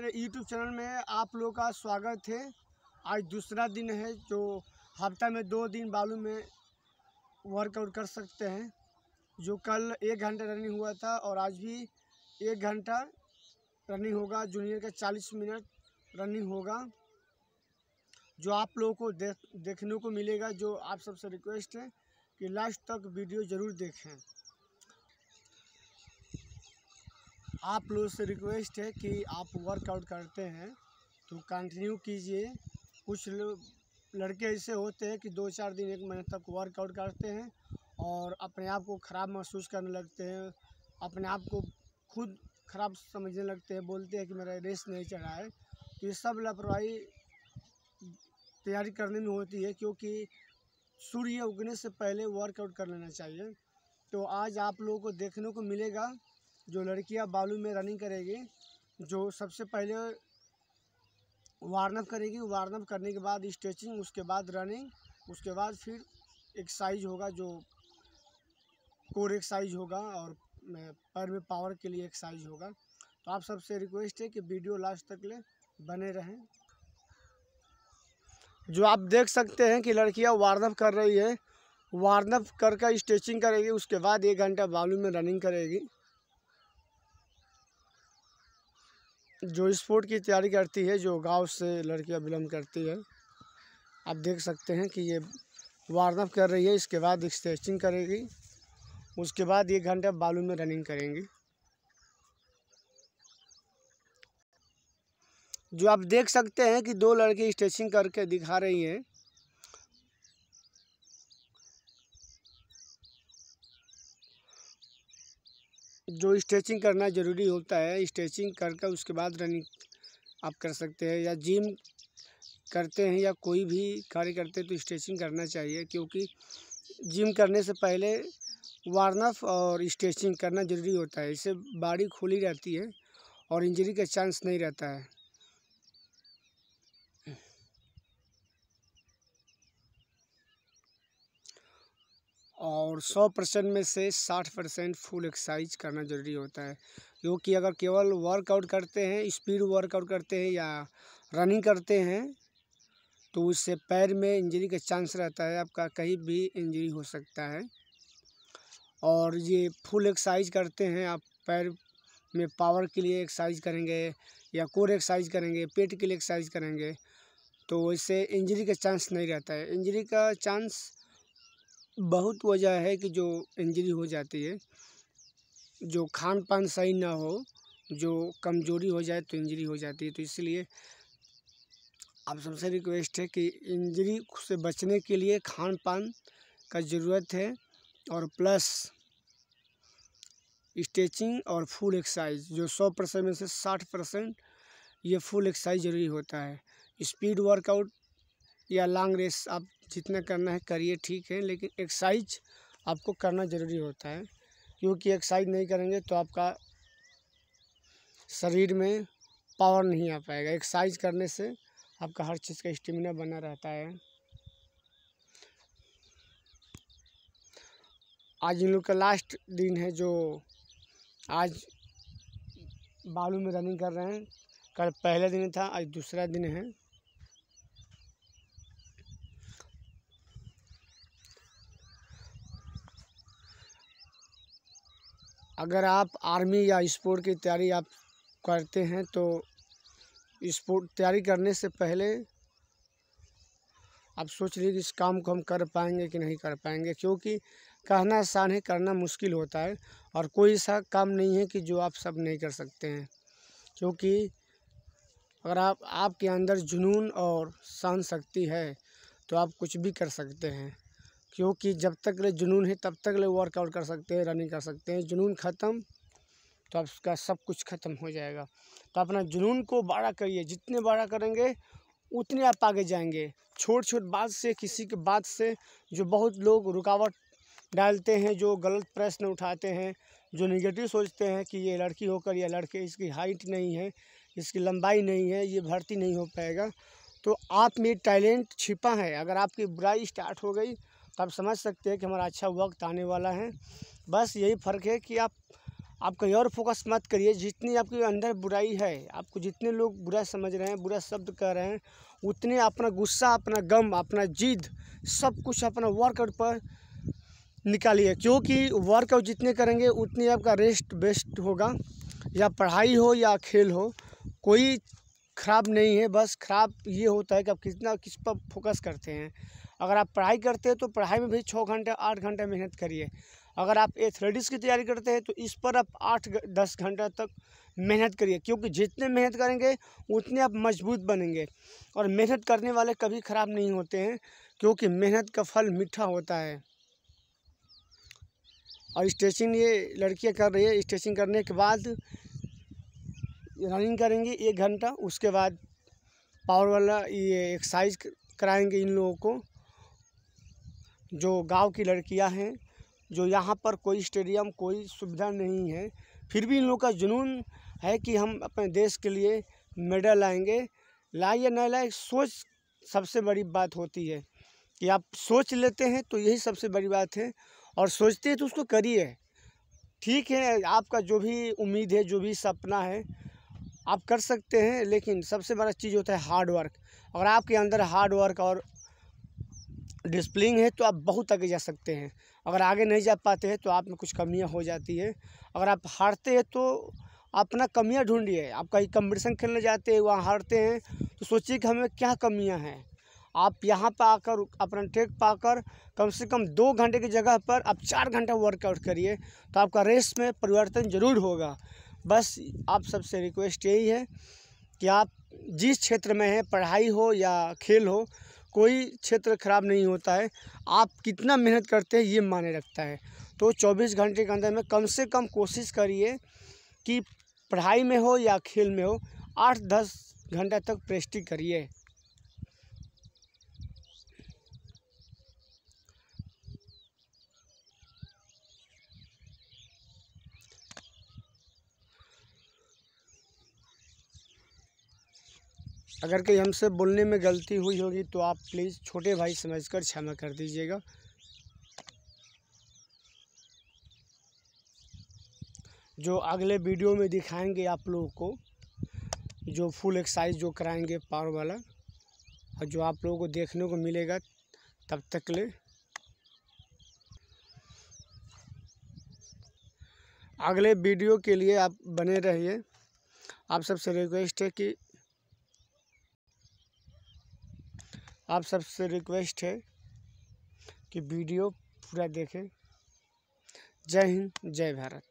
मेरे YouTube channel में आप लोग का स्वागत है आज दूसरा दिन है जो हफ्ता में दो दिन बालू में वर्कआउट कर सकते हैं जो कल एक घंटा रनिंग हुआ था और आज भी एक घंटा रनिंग होगा जूनियर का चालीस मिनट रनिंग होगा जो आप लोगों को देख देखने को मिलेगा जो आप सबसे रिक्वेस्ट है कि लास्ट तक वीडियो ज़रूर देखें आप लोगों से रिक्वेस्ट है कि आप वर्कआउट करते हैं तो कंटिन्यू कीजिए कुछ लड़के ऐसे होते हैं कि दो चार दिन एक महीने तक वर्कआउट करते हैं और अपने आप को ख़राब महसूस करने लगते हैं अपने आप को खुद ख़राब समझने लगते हैं बोलते हैं कि मेरा रेस नहीं चढ़ा है तो ये सब लापरवाही तैयारी करने में होती है क्योंकि सूर्य उगने से पहले वर्कआउट कर लेना चाहिए तो आज आप लोगों को देखने को मिलेगा जो लड़कियां बालू में रनिंग करेगी जो सबसे पहले वार्नअप करेगी वार्नअप करने के बाद स्ट्रेचिंग उसके बाद रनिंग उसके बाद फिर एक्सरसाइज होगा जो कोर एक्सरसाइज होगा और पैर में पावर के लिए एक्सरसाइज होगा तो आप सबसे रिक्वेस्ट है कि वीडियो लास्ट तक ले बने रहें जो आप देख सकते हैं कि लड़कियां वार्नअप कर रही है वार्नअप कर स्ट्रेचिंग करेगी उसके बाद एक घंटा बालू में रनिंग करेगी जो स्पोर्ट की तैयारी करती है जो गांव से लड़कियां बिलोंग करती है आप देख सकते हैं कि ये वार्मअप कर रही है इसके बाद स्ट्रेचिंग करेगी उसके बाद एक घंटा बालू में रनिंग करेंगी जो आप देख सकते हैं कि दो लड़के स्ट्रेचिंग करके दिखा रही हैं तो स्ट्रेचिंग करना ज़रूरी होता है स्ट्रेचिंग कर कर उसके बाद रनिंग आप कर सकते हैं या जिम करते हैं या कोई भी कार्य करते हैं तो स्ट्रेचिंग करना चाहिए क्योंकि जिम करने से पहले वार्नअप और स्ट्रेचिंग करना ज़रूरी होता है इससे बॉडी खुली रहती है और इंजरी का चांस नहीं रहता है और 100 परसेंट में से 60 परसेंट फुल एक्सरसाइज करना ज़रूरी होता है क्योंकि अगर केवल वर्कआउट करते हैं स्पीड वर्कआउट करते हैं या रनिंग करते हैं तो उससे पैर में इंजरी का चांस रहता है आपका कहीं भी इंजरी हो सकता है और ये फुल एक्सरसाइज करते हैं आप पैर में पावर के लिए एक्सरसाइज करेंगे या कोर एक्सरसाइज करेंगे पेट के लिए एक्सरसाइज करेंगे तो इससे इंजरी का चांस नहीं रहता है इंजरी का चांस बहुत वजह है कि जो इंजरी हो जाती है जो खान पान सही ना हो जो कमज़ोरी हो जाए तो इंजरी हो जाती है तो इसलिए आप सबसे रिक्वेस्ट है कि इंजरी से बचने के लिए खान पान का ज़रूरत है और प्लस स्ट्रेचिंग और फुल एक्सरसाइज जो सौ परसेंट में से साठ परसेंट ये फुल एक्सरसाइज ज़रूरी होता है स्पीड वर्कआउट या लॉन्ग रेस आप जितना करना है करिए ठीक है लेकिन एक्सरसाइज आपको करना ज़रूरी होता है क्योंकि एक्सरसाइज नहीं करेंगे तो आपका शरीर में पावर नहीं आ पाएगा एक्सरसाइज करने से आपका हर चीज़ का स्टेमिना बना रहता है आज इन लोग का लास्ट दिन है जो आज बालू में रनिंग कर रहे हैं कल पहला दिन था आज दूसरा दिन है अगर आप आर्मी या स्पोर्ट की तैयारी आप करते हैं तो स्पोर्ट तैयारी करने से पहले आप सोच लीजिए इस काम को हम कर पाएंगे कि नहीं कर पाएंगे क्योंकि कहना आसान है करना मुश्किल होता है और कोई ऐसा काम नहीं है कि जो आप सब नहीं कर सकते हैं क्योंकि अगर आप आपके अंदर जुनून और शान शक्ति है तो आप कुछ भी कर सकते हैं क्योंकि जब तक ले जुनून है तब तक ले वर्कआउट कर सकते हैं रनिंग कर सकते हैं जुनून ख़त्म तो आपका सब कुछ ख़त्म हो जाएगा तो अपना जुनून को बड़ा करिए जितने बड़ा करेंगे उतने आप आगे जाएंगे छोट छोट बात से किसी के बात से जो बहुत लोग रुकावट डालते हैं जो गलत प्रश्न उठाते हैं जो निगेटिव सोचते हैं कि ये लड़की होकर या लड़के इसकी हाइट नहीं है इसकी लंबाई नहीं है ये भर्ती नहीं हो पाएगा तो आप में टैलेंट छिपा है अगर आपकी बुराई स्टार्ट हो गई तो आप समझ सकते हैं कि हमारा अच्छा वक्त आने वाला है बस यही फ़र्क है कि आप आप कहीं और फोकस मत करिए जितनी आपके अंदर बुराई है आपको जितने लोग बुरा समझ रहे हैं बुरा शब्द कह रहे हैं उतने अपना गुस्सा अपना गम अपना जिद सब कुछ अपना वर्कआउट पर निकालिए क्योंकि वर्कआउट जितने करेंगे उतनी आपका रेस्ट बेस्ट होगा या पढ़ाई हो या खेल हो कोई ख़राब नहीं है बस ख़राब ये होता है कि आप कितना किस पर फोकस करते हैं अगर आप पढ़ाई करते हैं तो पढ़ाई में भी छः घंटे आठ घंटे मेहनत करिए अगर आप एथलेटिक्स की तैयारी करते हैं तो इस पर आप आठ दस घंटा तक मेहनत करिए क्योंकि जितने मेहनत करेंगे उतने आप मजबूत बनेंगे और मेहनत करने वाले कभी ख़राब नहीं होते हैं क्योंकि मेहनत का फल मीठा होता है और स्ट्रेचिंग ये लड़कियाँ कर रही है स्ट्रेचिंग करने के बाद रनिंग करेंगी एक घंटा उसके बाद पावर वाला ये एक्सरसाइज कराएंगे इन लोगों को जो गांव की लड़कियां हैं जो यहाँ पर कोई स्टेडियम कोई सुविधा नहीं है फिर भी इन लोगों का जुनून है कि हम अपने देश के लिए मेडल लाएंगे लाए या न लाए सोच सबसे बड़ी बात होती है कि आप सोच लेते हैं तो यही सबसे बड़ी बात है और सोचते हैं तो उसको करिए ठीक है आपका जो भी उम्मीद है जो भी सपना है आप कर सकते हैं लेकिन सबसे बड़ा चीज़ होता है हार्ड वर्क और आपके अंदर हार्ड वर्क और डिस्प्लिंग है तो आप बहुत आगे जा सकते हैं अगर आगे नहीं जा पाते हैं तो आप में कुछ कमियां हो जाती है अगर आप हारते हैं तो अपना कमियां ढूंढिए आप कहीं कम्पटिशन खेलने जाते हैं वहाँ हारते हैं तो सोचिए कि हमें क्या कमियां हैं आप यहाँ पर आकर अपना ट्रेक पाकर कम से कम दो घंटे की जगह पर आप चार घंटा वर्कआउट करिए तो आपका रेस में परिवर्तन ज़रूर होगा बस आप सबसे रिक्वेस्ट यही है कि आप जिस क्षेत्र में हैं पढ़ाई हो या खेल हो कोई क्षेत्र ख़राब नहीं होता है आप कितना मेहनत करते हैं ये माने रखता है तो 24 घंटे के अंदर में कम से कम कोशिश करिए कि पढ़ाई में हो या खेल में हो आठ दस घंटा तक प्रेस्टिक करिए अगर कहीं हमसे बोलने में गलती हुई होगी तो आप प्लीज़ छोटे भाई समझकर क्षमा कर दीजिएगा जो अगले वीडियो में दिखाएंगे आप लोगों को जो फुल एक्सरसाइज जो कराएंगे पावर वाला और जो आप लोगों को देखने को मिलेगा तब तक ले अगले वीडियो के लिए आप बने रहिए आप सबसे रिक्वेस्ट है कि आप सबसे रिक्वेस्ट है कि वीडियो पूरा देखें जय हिंद जय भारत